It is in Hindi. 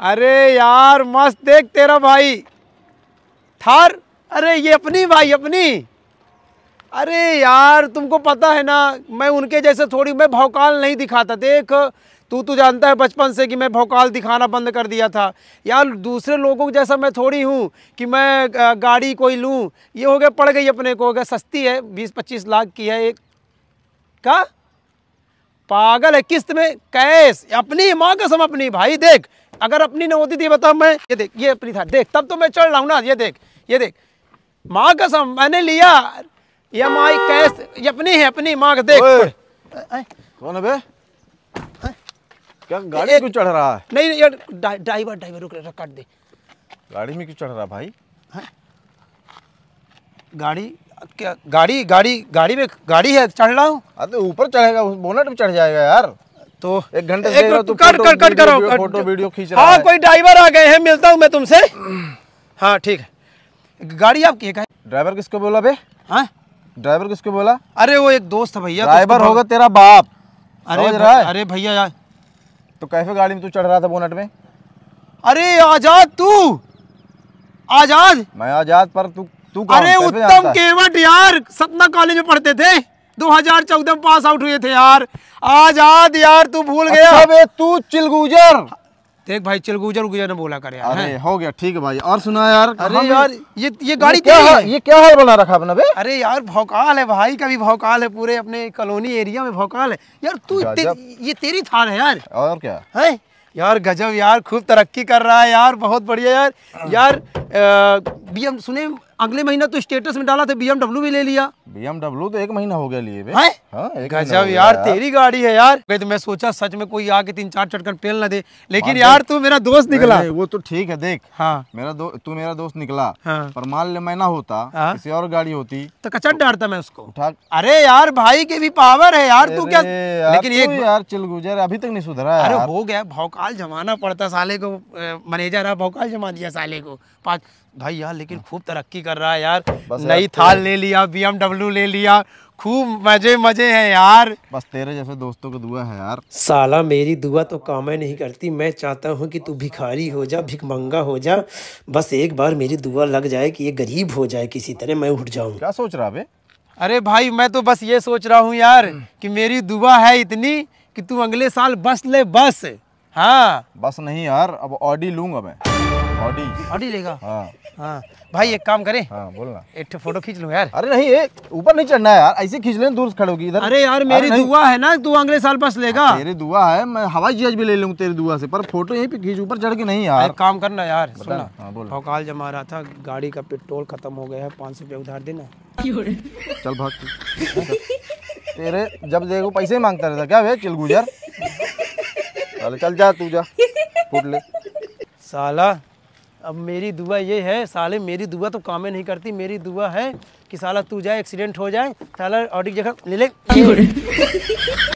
अरे यार मस्त देख तेरा भाई थार अरे ये अपनी भाई अपनी अरे यार तुमको पता है ना मैं उनके जैसे थोड़ी मैं भौकाल नहीं दिखाता देख तू तो जानता है बचपन से कि मैं भौकाल दिखाना बंद कर दिया था यार दूसरे लोगों जैसा मैं थोड़ी हूँ कि मैं गाड़ी कोई लूँ ये हो गया पड़ गई अपने को हो गया सस्ती है बीस पच्चीस लाख की है एक का पागल है किस्त में कैश अपनी माँ का सम अपनी भाई देख अगर अपनी ना होती थी बताओ मैं ये देख ये अपनी था देख तब तो मैं चढ़ रहा हूँ ना ये देख ये देख माँ का सम मैंने लिया ये माई कैश ये अपनी है अपनी माँ का देख कौन है क्या गाड़ी क्यों चढ़ रहा है नहीं यार ड्राइवर ड्राइवर रुक रहा काट दे गाड़ी में क्यों चढ़ रहा भाई गाड़ी क्या गाड़ी गाड़ी गाड़ी में गाड़ी है चढ़ रहा हूँ अरे तो ऊपर चढ़ेगा बोनट में चढ़ जाएगा यार तो एक घंटे से तो कट कट कट करो फोटो वीडियो खींच रहा हाँ कोई ड्राइवर आ गए हैं मिलता हूँ मैं तुमसे हाँ ठीक है गाड़ी आपकी है ड्राइवर किसको बोला बे हाँ ड्राइवर किसको बोला अरे वो एक दोस्त है भैया ड्राइवर होगा तेरा बाप अरे अरे भैया यार तो कैसे गाड़ी में तू चढ़ रहा था बोनट में अरे आजाद तू आजाद मैं आजाद पर तू तू अरे उत्तम केवट यार सतना कॉलेज में पढ़ते थे 2014 में पास आउट हुए थे यार आज आज यार तू भूल अच्छा गया अबे तू चिलगुजर देख भाई चिलगुजर गुजर ने बोला कर यार अरे हो गया ठीक है भाई और सुना यार अरे यार ये ये गाड़ी क्या है ये क्या है बना रखा अपना बे अरे यार भौकाल है भाई का भी भौकाल है पूरे अपने कॉलोनी एरिया में भौकाल है यार तू ते, ये तेरी थान है यार और क्या है यार गजब यार खूब तरक्की कर रहा है यार बहुत बढ़िया यार यार बी एम सुने अगले महीना तो स्टेटस में डाला था बी भी ले लिया बी तो एक महीना हो गया लिए है? हाँ, यार, यार तेरी गाड़ी है यार तो मैं सोचा सच में कोई आके तीन चार चटकर पेल ना दे लेकिन हाँ, यार तू मेरा दोस्त निकला वो तो ठीक है देख हाँ मेरा तू मेरा दोस्त निकला हाँ। पर मान ले मैं ना होता हाँ। किसी और गाड़ी होती तो कचट डालता मैं उसको अरे यार भाई की भी पावर है यार तू क्या लेकिन एक यार चिल गुजर अभी तक नहीं सुधरा अरे हो गया भौकाल जमाना पड़ता साले को मैनेजर है भौकाल जमा दिया साले को भाई यार लेकिन हाँ। खूब तरक्की कर रहा है यार नई तो- थाल ले लिया बीएमडब्ल्यू ले लिया खूब मजे मजे हैं यार बस तेरे जैसे दोस्तों को दुआ है यार साला मेरी दुआ तो काम ही नहीं करती मैं चाहता हूँ कि तू भिखारी हो जा भिकमंगा हो जा बस एक बार मेरी दुआ लग जाए कि ये गरीब हो जाए किसी तरह मैं उठ जाऊँ क्या सोच रहा है अरे भाई मैं तो बस ये सोच रहा हूँ यार हम्म। कि मेरी दुआ है इतनी कि तू अगले साल बस ले बस हाँ बस नहीं यार अब ऑडी लूंगा मैं ऑडी ऑडी लेगा हाँ हाँ भाई एक काम करे हाँ बोलना एक फोटो खींच लो यार अरे नहीं एक ऊपर नहीं चढ़ना यार ऐसे खींच लेना दूर खड़े होगी इधर अरे यार मेरी अरे दुआ है ना तू अगले साल पास लेगा हाँ, तेरी दुआ है मैं हवाई जहाज भी ले लूंगा तेरी दुआ से पर फोटो यहीं पे खींच ऊपर चढ़ के नहीं यार काम करना यार फोकाल हाँ, जमा रहा था गाड़ी का पेट्रोल खत्म हो गया है पाँच सौ रुपया उधार देना चल भाग तेरे जब देखो पैसे मांगता रहता क्या भैया चल गुजर चल जा तू जा फूट ले साला अब मेरी दुआ ये है साले मेरी दुआ तो कामें नहीं करती मेरी दुआ है कि साला तू जाए एक्सीडेंट हो जाए साला ऑडिट जगह ले ले